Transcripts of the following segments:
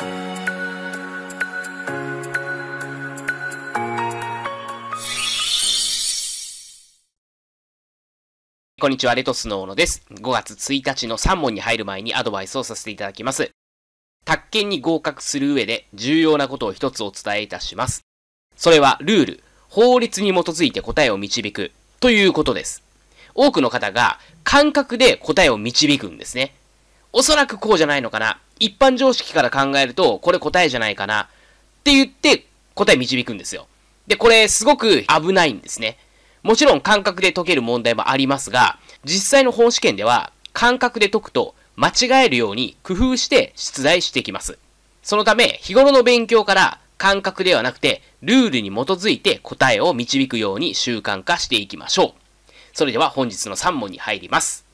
こんにちは、レトスの小野です。5月1日の3問に入る前にアドバイスをさせていただきます。宅建に合格する上で重要なことを一つお伝えいたします。それはルール、法律に基づいて答えを導くということです。多くの方が感覚で答えを導くんですね。おそらくこうじゃないのかな。一般常識から考えると、これ答えじゃないかな。って言って、答え導くんですよ。で、これすごく危ないんですね。もちろん感覚で解ける問題もありますが、実際の本試験では、感覚で解くと、間違えるように工夫して出題してきます。そのため、日頃の勉強から感覚ではなくて、ルールに基づいて答えを導くように習慣化していきましょう。それでは本日の3問に入ります。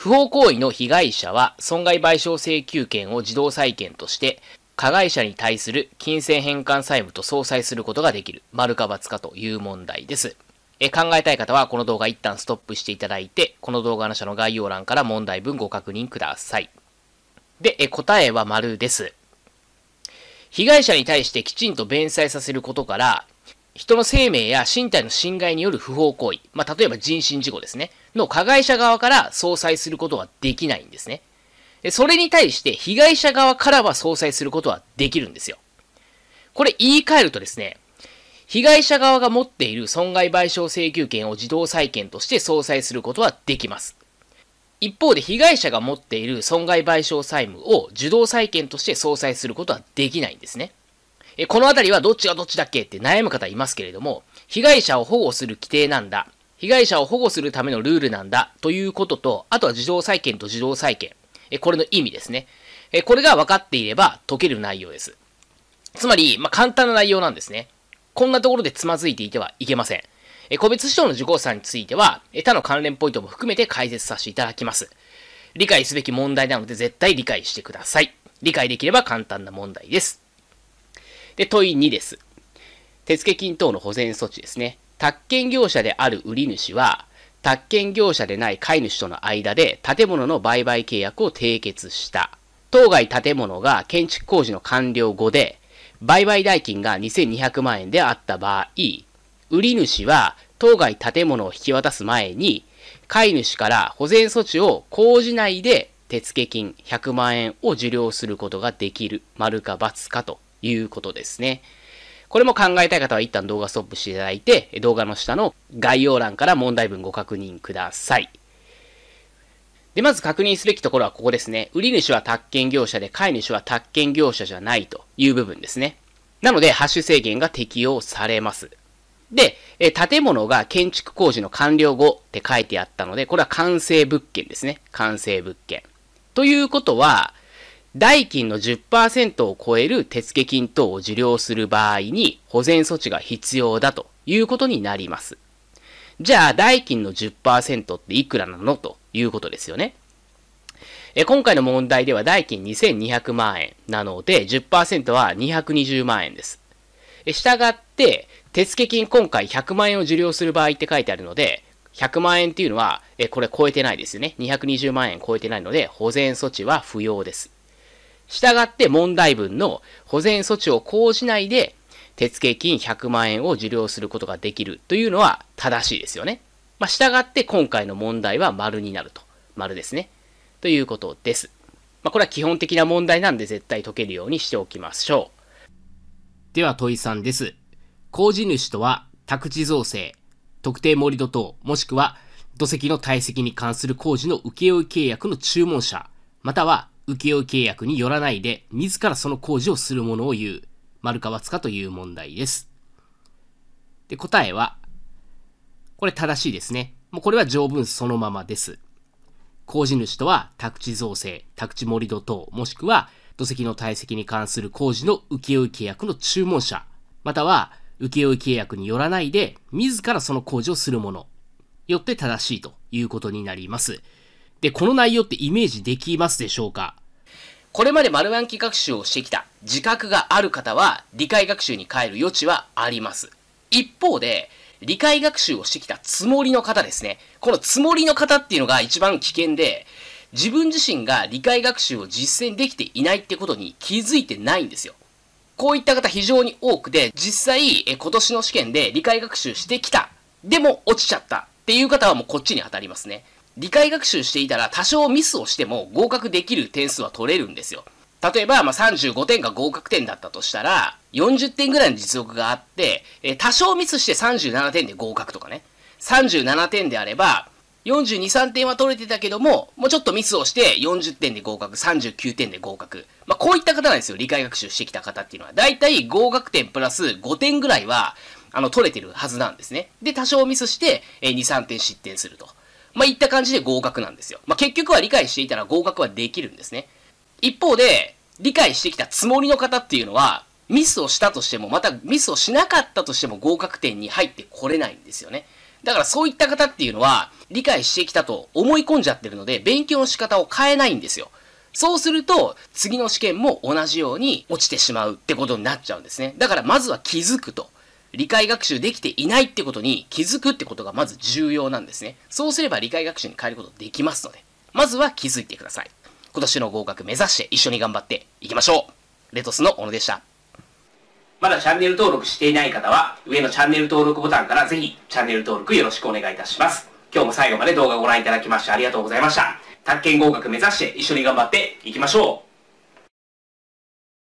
不法行為の被害者は損害賠償請求権を自動債権として、加害者に対する金銭返還債務と相殺することができる。丸か×かという問題です。え考えたい方はこの動画一旦ストップしていただいて、この動画の下の概要欄から問題文ご確認ください。で、え答えは丸です。被害者に対してきちんと弁済させることから、人の生命や身体の侵害による不法行為、まあ、例えば人身事故ですね。の加害者側から相殺することはできないんですね。それに対して被害者側からは相殺することはできるんですよ。これ言い換えるとですね、被害者側が持っている損害賠償請求権を自動債権として相殺することはできます。一方で被害者が持っている損害賠償債務を受動債権として相殺することはできないんですね。このあたりはどっちがどっちだっけって悩む方いますけれども、被害者を保護する規定なんだ、被害者を保護するためのルールなんだということと、あとは自動債権と自動債権。え、これの意味ですね。え、これが分かっていれば解ける内容です。つまり、まあ、簡単な内容なんですね。こんなところでつまずいていてはいけません。え、個別指導の受講者については、え、他の関連ポイントも含めて解説させていただきます。理解すべき問題なので絶対理解してください。理解できれば簡単な問題です。で、問い2です。手付金等の保全措置ですね。宅建業者である売り主は、宅建業者でない飼い主との間で建物の売買契約を締結した。当該建物が建築工事の完了後で、売買代金が2200万円であった場合、売り主は当該建物を引き渡す前に、飼い主から保全措置を工事内で手付金100万円を受領することができる、丸か×かということですね。これも考えたい方は一旦動画ストップしていただいて、動画の下の概要欄から問題文ご確認ください。で、まず確認すべきところはここですね。売り主は宅建業者で、買い主は宅建業者じゃないという部分ですね。なので、ハッシュ制限が適用されます。で、え建物が建築工事の完了後って書いてあったので、これは完成物件ですね。完成物件。ということは、代金の10%を超える手付金等を受領する場合に保全措置が必要だということになります。じゃあ、代金の10%っていくらなのということですよね。え今回の問題では代金2200万円なので10%は220万円です。したがって、手付金今回100万円を受領する場合って書いてあるので、100万円っていうのは、えこれ超えてないですよね。220万円超えてないので、保全措置は不要です。したがって問題文の保全措置を講じないで、手付金100万円を受領することができるというのは正しいですよね。まあ、って今回の問題は丸になると。丸ですね。ということです。まあ、これは基本的な問題なんで絶対解けるようにしておきましょう。では問いさんです。工事主とは宅地造成、特定盛土等、もしくは土石の堆積に関する工事の請負契約の注文者、または請負契約によらないで、自らその工事をするものを言う、丸かつかという問題です。で、答えは、これ正しいですね。もうこれは条文そのままです。工事主とは、宅地造成、宅地盛土等、もしくは土石の堆積に関する工事の請負契約の注文者、または請負契約によらないで、自らその工事をするもの、よって正しいということになります。で、この内容ってイメージできますでしょうかこれまで丸暗記学習をしてきた自覚がある方は理解学習に変える余地はあります。一方で、理解学習をしてきたつもりの方ですね。このつもりの方っていうのが一番危険で、自分自身が理解学習を実践できていないってことに気づいてないんですよ。こういった方非常に多くで、実際、え今年の試験で理解学習してきた。でも落ちちゃったっていう方はもうこっちに当たりますね。理解学習していたら多少ミスをしても合格できる点数は取れるんですよ。例えば、まあ、35点が合格点だったとしたら、40点ぐらいの実力があって、え多少ミスして37点で合格とかね。37点であれば、42、3点は取れてたけども、もうちょっとミスをして40点で合格、39点で合格。まあ、こういった方なんですよ。理解学習してきた方っていうのは。だいたい合格点プラス5点ぐらいは、あの、取れてるはずなんですね。で、多少ミスして、え2、3点失点すると。まあ、いった感じで合格なんですよ。まあ、結局は理解していたら合格はできるんですね。一方で、理解してきたつもりの方っていうのは、ミスをしたとしても、またミスをしなかったとしても合格点に入ってこれないんですよね。だからそういった方っていうのは、理解してきたと思い込んじゃってるので、勉強の仕方を変えないんですよ。そうすると、次の試験も同じように落ちてしまうってことになっちゃうんですね。だからまずは気づくと。理解学習できていないってことに気づくってことがまず重要なんですね。そうすれば理解学習に変えることできますので、まずは気づいてください。今年の合格目指して一緒に頑張っていきましょうレトスの小野でした。まだチャンネル登録していない方は、上のチャンネル登録ボタンからぜひチャンネル登録よろしくお願いいたします。今日も最後まで動画をご覧いただきましてありがとうございました。宅建合格目指して一緒に頑張っていきましょう